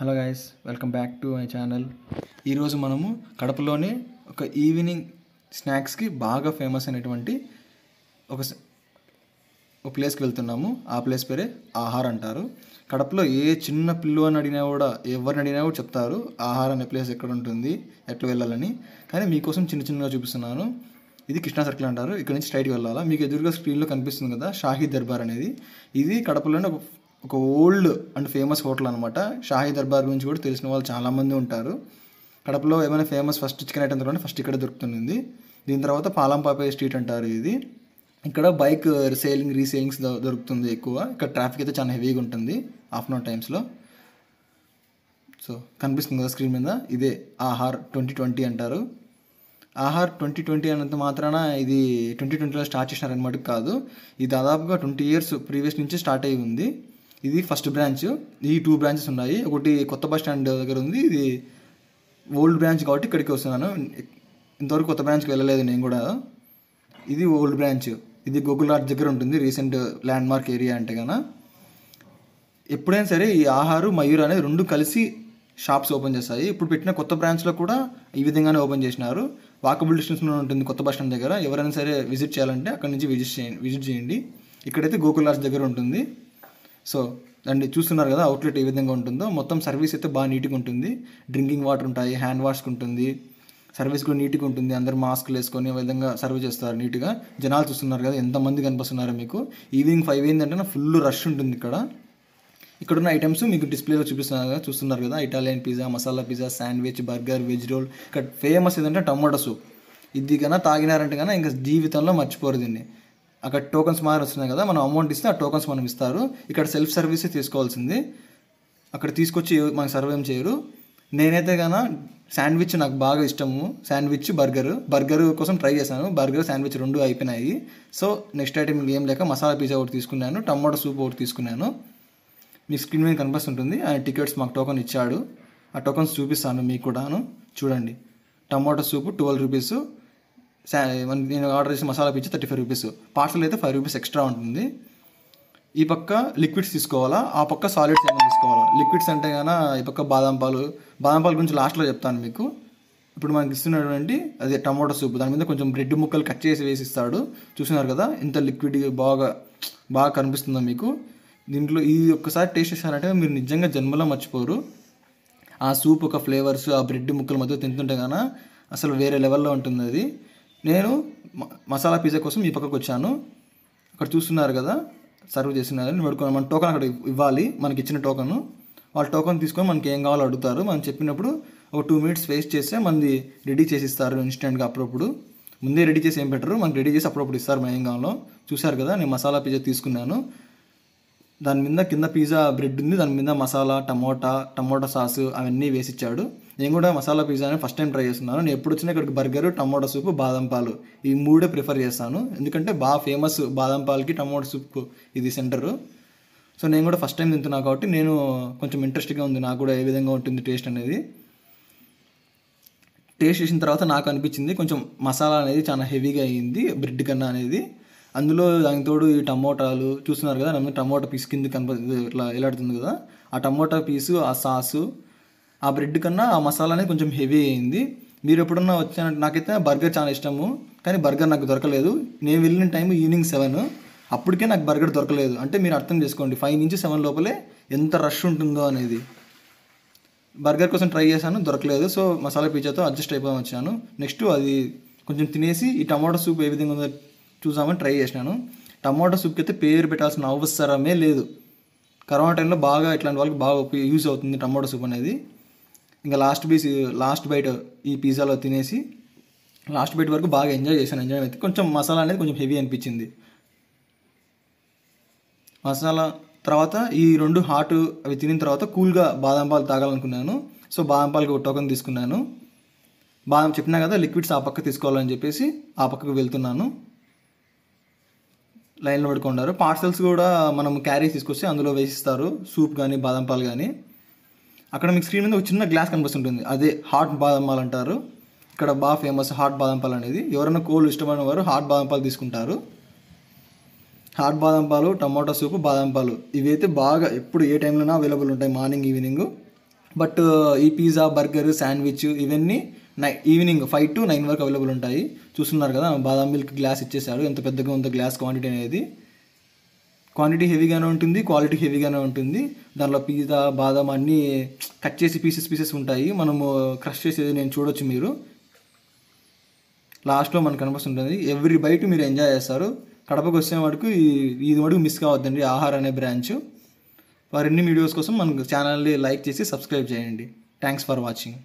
hello guys welcome back to my channel ఈరోజు మనము కడపలోనే ఒక ఈవినింగ్ స్నాక్స్కి బాగా ఫేమస్ అయినటువంటి ఒక ఒక ప్లేస్కి వెళ్తున్నాము ఆ ప్లేస్ పేరే ఆహార్ అంటారు కడపలో ఏ చిన్న అని అడిగినా కూడా ఎవరిని అడిగినా కూడా చెప్తారు ఆహార్ అనే ప్లేస్ ఎక్కడ ఉంటుంది ఎట్లా వెళ్ళాలని కానీ మీకోసం చిన్న చిన్నగా చూపిస్తున్నాను ఇది కృష్ణా సర్కిల్ అంటారు ఇక్కడ నుంచి స్ట్రైట్కి వెళ్ళాలా మీకు ఎదురుగా స్క్రీన్లో కనిపిస్తుంది కదా షాహీ దర్బార్ అనేది ఇది కడపలోనే ఒక ఒక ఓల్డ్ అండ్ ఫేమస్ హోటల్ అనమాట షాహీ దర్బార్ గురించి కూడా తెలిసిన వాళ్ళు చాలామంది ఉంటారు కడపలో ఏమైనా ఫేమస్ ఫస్ట్ చికెన్ ఐటమ్ తర్వాత ఫస్ట్ ఇక్కడ దొరుకుతుంది దీని తర్వాత పాలంపాపే స్ట్రీట్ అంటారు ఇది ఇక్కడ బైక్ సేలింగ్ రీసేలింగ్స్ దొరుకుతుంది ఎక్కువ ఇక్కడ ట్రాఫిక్ అయితే చాలా హెవీగా ఉంటుంది ఆఫ్టర్నూన్ టైమ్స్లో సో కనిపిస్తుంది కదా స్క్రీన్ మీద ఇదే ఆహార్ ట్వంటీ ట్వంటీ అంటారు ఆహార్ ట్వంటీ ట్వంటీ అన్నంత మాత్రాన ఇది ట్వంటీ ట్వంటీలో స్టార్ట్ అనమాట కాదు ఇది దాదాపుగా ట్వంటీ ఇయర్స్ ప్రీవియస్ నుంచి స్టార్ట్ అయ్యి ఉంది ఇది ఫస్ట్ బ్రాంచ్ ఈ టూ బ్రాంచెస్ ఉన్నాయి ఒకటి కొత్త బస్ స్టాండ్ దగ్గర ఉంది ఇది ఓల్డ్ బ్రాంచ్ కాబట్టి ఇక్కడికి వస్తున్నాను ఇంతవరకు కొత్త బ్రాంచ్కి వెళ్ళలేదు నేను కూడా ఇది ఓల్డ్ బ్రాంచ్ ఇది గూగుల్ ఆర్ట్ దగ్గర ఉంటుంది రీసెంట్ ల్యాండ్మార్క్ ఏరియా అంటే కన ఎప్పుడైనా సరే ఈ ఆహారు మయూర్ అనే రెండు కలిసి షాప్స్ ఓపెన్ చేస్తాయి ఇప్పుడు పెట్టిన కొత్త బ్రాంచ్లో కూడా ఈ విధంగానే ఓపెన్ చేసినారు వాకబుల్ డిస్టెన్స్లో ఉంటుంది కొత్త బస్ స్టాండ్ దగ్గర ఎవరైనా సరే విజిట్ చేయాలంటే అక్కడి నుంచి విజిట్ చేయండి విజిట్ చేయండి ఇక్కడైతే గోకుల్ ఆర్ట్స్ దగ్గర ఉంటుంది సో అండ్ చూస్తున్నారు కదా అవుట్లెట్ ఏ విధంగా ఉంటుందో మొత్తం సర్వీస్ అయితే బాగా నీట్గా ఉంటుంది డ్రింకింగ్ వాటర్ ఉంటాయి హ్యాండ్ వాష్ ఉంటుంది సర్వీస్ కూడా నీట్గా ఉంటుంది అందరు మాస్క్లు వేసుకొని విధంగా సర్వ్ చేస్తారు నీట్గా జనాలు చూస్తున్నారు కదా ఎంతమంది కనిపిస్తున్నారు మీకు ఈవినింగ్ ఫైవ్ ఏంటంటే ఫుల్ రష్ ఉంటుంది ఇక్కడ ఇక్కడ ఉన్న ఐటమ్స్ మీకు డిస్ప్లేలో చూపిస్తున్నారు కదా చూస్తున్నారు కదా Italian pizza masala pizza sandwich burger veg roll ఇక్కడ ఫేమస్ ఏదంటే టమాటో సూప్ ఇది కన్నా తాగినారంటే కన్నా ఇంకా జీవితంలో మర్చిపోరు దీన్ని అక్కడ టోకన్స్ మాత్రం వస్తున్నాయి కదా మనం అమౌంట్ ఇస్తే ఆ టోకన్స్ మనం ఇస్తారు ఇక్కడ సెల్ఫ్ సర్వీసే తీసుకోవాల్సింది అక్కడ తీసుకొచ్చి మనకు సర్వేం చేయరు నేనైతే కానీ శాండ్విచ్ నాకు బాగా ఇష్టము శాండ్విచ్ బర్గర్ బర్గర్ కోసం ట్రై చేశాను బర్గర్ శాండ్విచ్ రెండు అయిపోయినాయి సో నెక్స్ట్ ఐటెం ఏం లేక మసాలా పిజ్జా ఒకటి తీసుకున్నాను టమాటో సూప్ ఒకటి తీసుకున్నాను మీ స్క్రీన్ మీద కనిపిస్తుంటుంది ఆయన టికెట్స్ మాకు టోకన్ ఇచ్చాడు ఆ టోకన్స్ చూపిస్తాను మీకు కూడాను చూడండి టమాటో సూప్ ట్వెల్వ్ రూపీస్ నేను ఆర్డర్ చేసిన masala pizza thirty five rupees parcel అయితే ఫైవ్ రూపీస్ ఎక్స్ట్రా ఉంటుంది ఈ పక్క లిక్విడ్స్ తీసుకోవాలా ఆ పక్క సాలిడ్స్ ఏమైనా తీసుకోవాలా లిక్విడ్స్ అంటే కానీ ఈ పక్క బాదం పాలు బాదం పాలు గురించి లాస్ట్లో చెప్తాను మీకు ఇప్పుడు మనకి ఇస్తున్నటువంటి అది టమాటో సూప్ దాని మీద కొంచెం బ్రెడ్ ముక్కలు కట్ చేసి వేసి ఇస్తాడు చూసినారు కదా ఇంత లిక్విడ్ బాగా బాగా కనిపిస్తుందా మీకు దీంట్లో ఇది ఒక్కసారి టేస్ట్ చేశారంటే మీరు నిజంగా జన్మలో మర్చిపోరు ఆ సూప్ ఒక ఫ్లేవర్స్ ఆ బ్రెడ్ ముక్కల మధ్య తింటుంటే కానీ అసలు వేరే లెవెల్లో ఉంటుంది అది నేను మసాలా పిజ్జా కోసం ఈ పక్కకు వచ్చాను అక్కడ చూస్తున్నారు కదా సర్వ్ చేస్తున్నారు పెడుకున్నాను మన టోకన్ అక్కడ ఇవ్వాలి మనకి ఇచ్చిన టోకన్ వాళ్ళు టోకన్ తీసుకొని మనకి ఏం కావాలో అడుగుతారు మనం చెప్పినప్పుడు ఒక టూ మినిట్స్ వేస్ట్ చేస్తే మనది రెడీ చేసి ఇస్తారు ఇన్స్టెంట్గా అప్పుడప్పుడు ముందే రెడీ చేసి ఏం పెట్టరు మనకి రెడీ చేసి అప్పుడప్పుడు ఇస్తారు మన ఏం కావాలో చూశారు కదా నేను మసాలా పిజ్జా తీసుకున్నాను దాని మీద కింద పిజ్జా బ్రెడ్ ఉంది దాని మీద మసాలా టమోటా టమోటా సాసు అవన్నీ వేసిచ్చాడు నేను కూడా మసాలా పిజ్జాని ఫస్ట్ టైం ట్రై చేస్తున్నాను నేను ఎప్పుడు వచ్చినా ఇక్కడికి బర్గర్ టమోటా సూప్ బాదం పాలు ఈ మూడే ప్రిఫర్ చేస్తాను ఎందుకంటే బాగా ఫేమస్ బాదం పాలకి టమాటో సూప్ ఇది సెంటరు సో నేను కూడా ఫస్ట్ టైం తింటున్నాను కాబట్టి నేను కొంచెం ఇంట్రెస్ట్గా ఉంది నాకు కూడా ఏ విధంగా ఉంటుంది టేస్ట్ అనేది టేస్ట్ చేసిన తర్వాత నాకు అనిపించింది కొంచెం మసాలా అనేది చాలా హెవీగా అయ్యింది బ్రెడ్ కన్నా అనేది అందులో దానికి తోడు ఈ టమోటాలు చూస్తున్నారు కదా నన్ను టమోటా పీస్ కింద కనప ఇట్లా ఇలాడుతుంది కదా ఆ టమోటా పీసు ఆ సాసు ఆ బ్రెడ్ కన్నా ఆ మసాలా అనేది కొంచెం హెవీ అయింది మీరు ఎప్పుడన్నా వచ్చిన నాకైతే బర్గర్ చాలా ఇష్టము కానీ బర్గర్ నాకు దొరకలేదు నేను వెళ్ళిన టైం ఈవినింగ్ సెవెన్ అప్పటికే నాకు బర్గర్ దొరకలేదు అంటే మీరు అర్థం చేసుకోండి ఫైవ్ నుంచి సెవెన్ లోపలే ఎంత రష్ ఉంటుందో అనేది బర్గర్ కోసం ట్రై చేశాను దొరకలేదు సో మసాలా పిజ్జాతో అడ్జస్ట్ అయిపోయి వచ్చాను నెక్స్ట్ అది కొంచెం తినేసి ఈ టమాటో సూప్ ఏ విధంగా ఉందో చూసామని ట్రై చేసినాను టమాటో సూప్కి అయితే పేరు పెట్టాల్సిన అవసరమే లేదు కరోనా టైంలో బాగా ఇట్లాంటి వాళ్ళకి బాగా యూజ్ అవుతుంది టమాటో సూప్ అనేది ఇంకా లాస్ట్ బీస్ లాస్ట్ బైట్ ఈ పిజ్జాలో తినేసి లాస్ట్ బైట్ వరకు బాగా ఎంజాయ్ చేశాను ఎంజాయ్ అయితే కొంచెం మసాలా అనేది కొంచెం హెవీ అనిపించింది మసాలా తర్వాత ఈ రెండు హాట్ అవి తినిన తర్వాత కూల్గా బాదం పాలు తాగాలనుకున్నాను సో బాదం పాలకి ఒక టోకన్ తీసుకున్నాను బాదం చెప్పినా కదా లిక్విడ్స్ ఆ పక్క తీసుకోవాలని చెప్పేసి ఆ పక్కకు వెళ్తున్నాను లైన్లో పడుకున్నారు పార్సల్స్ కూడా మనం క్యారీస్ తీసుకొస్తే అందులో వేసిస్తారు సూప్ కానీ బాదం పాలు కానీ అక్కడ మీకు స్క్రీన్ మీద ఒక చిన్న గ్లాస్ కనిపిస్తుంటుంది అదే హాట్ బాదం పాలు అంటారు ఇక్కడ బాగా ఫేమస్ హాట్ బాదం పాలు అనేది ఎవరైనా కోళ్ళు ఇష్టమైన వారు హాట్ బాదం పాలు తీసుకుంటారు హాట్ బాదం పాలు టమాటో సూప్ బాదం పాలు ఇవైతే బాగా ఎప్పుడు ఏ టైంలో అవైలబుల్ ఉంటాయి మార్నింగ్ ఈవినింగ్ బట్ ఈ పిజ్జా బర్గర్ శాండ్విచ్ ఇవన్నీ నై ఈవినింగ్ ఫైవ్ టు నైన్ వరకు అవైలబుల్ ఉంటాయి చూస్తున్నారు కదా బాదం మిల్క్ గ్లాస్ ఇచ్చేసారు ఎంత పెద్దగా ఉందో గ్లాస్ క్వాంటిటీ అనేది క్వాంటిటీ హెవీగానే ఉంటుంది క్వాలిటీ హెవీగానే ఉంటుంది దానిలో పిజ్జా బాదం అన్నీ కట్ చేసి పీసెస్ పీసెస్ ఉంటాయి మనము క్రష్ uh, చేసేది నేను చూడొచ్చు మీరు లాస్ట్లో మనకు కనిపిస్తుంటుంది ఎవ్రీ బయట మీరు ఎంజాయ్ చేస్తారు కడపకు వచ్చే వరకు ఇది మటుకు మిస్ కావద్దండి ఆహార్ అనే బ్రాంచ్ వారిన్ని వీడియోస్ కోసం మనకు ఛానల్ని లైక్ చేసి సబ్స్క్రైబ్ చేయండి థ్యాంక్స్ ఫర్ వాచింగ్